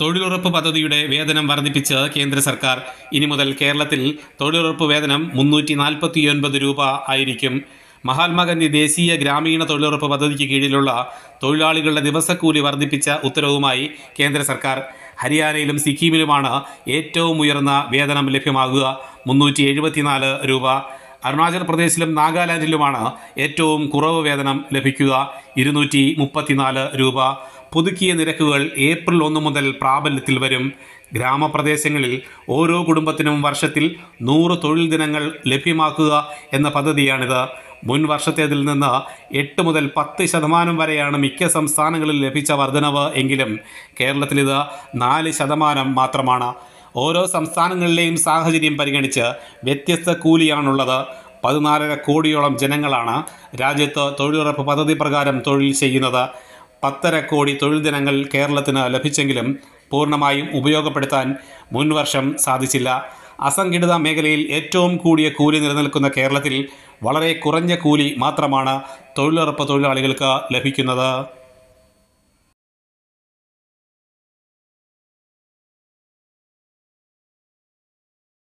തൊഴിലുറപ്പ് പദ്ധതിയുടെ വേതനം വർദ്ധിപ്പിച്ച് കേന്ദ്ര സർക്കാർ ഇനി മുതൽ കേരളത്തിൽ തൊഴിലുറപ്പ് വേതനം മുന്നൂറ്റി നാൽപ്പത്തിയൊൻപത് രൂപ ആയിരിക്കും മഹാത്മാഗാന്ധി ദേശീയ ഗ്രാമീണ തൊഴിലുറപ്പ് പദ്ധതിക്ക് കീഴിലുള്ള തൊഴിലാളികളുടെ ദിവസക്കൂലി വർദ്ധിപ്പിച്ച ഉത്തരവുമായി കേന്ദ്ര സർക്കാർ ഹരിയാനയിലും സിക്കിമിലുമാണ് ഏറ്റവും ഉയർന്ന വേതനം ലഭ്യമാകുക മുന്നൂറ്റി രൂപ അരുണാചൽ പ്രദേശിലും നാഗാലാൻഡിലുമാണ് ഏറ്റവും കുറവ് വേതനം ലഭിക്കുക ഇരുന്നൂറ്റി മുപ്പത്തിനാല് രൂപ പുതുക്കിയ നിരക്കുകൾ ഏപ്രിൽ ഒന്ന് മുതൽ പ്രാബല്യത്തിൽ വരും ഗ്രാമപ്രദേശങ്ങളിൽ ഓരോ കുടുംബത്തിനും വർഷത്തിൽ നൂറ് തൊഴിൽ ദിനങ്ങൾ ലഭ്യമാക്കുക എന്ന പദ്ധതിയാണിത് മുൻ വർഷത്തേതിൽ നിന്ന് എട്ട് മുതൽ പത്ത് ശതമാനം വരെയാണ് മിക്ക സംസ്ഥാനങ്ങളിൽ ലഭിച്ച വർധനവ് എങ്കിലും കേരളത്തിലിത് നാല് ശതമാനം മാത്രമാണ് ഓരോ സംസ്ഥാനങ്ങളിലെയും സാഹചര്യം പരിഗണിച്ച് വ്യത്യസ്ത കൂലിയാണുള്ളത് പതിനാലര കോടിയോളം ജനങ്ങളാണ് രാജ്യത്ത് തൊഴിലുറപ്പ് പദ്ധതി പ്രകാരം തൊഴിൽ ചെയ്യുന്നത് പത്തര കോടി തൊഴിൽ ദിനങ്ങൾ കേരളത്തിന് ലഭിച്ചെങ്കിലും പൂർണ്ണമായും ഉപയോഗപ്പെടുത്താൻ മുൻവർഷം സാധിച്ചില്ല അസംഘടിത മേഖലയിൽ ഏറ്റവും കൂടിയ കൂലി നിലനിൽക്കുന്ന കേരളത്തിൽ വളരെ കുറഞ്ഞ കൂലി മാത്രമാണ് തൊഴിലുറപ്പ് തൊഴിലാളികൾക്ക് ലഭിക്കുന്നത്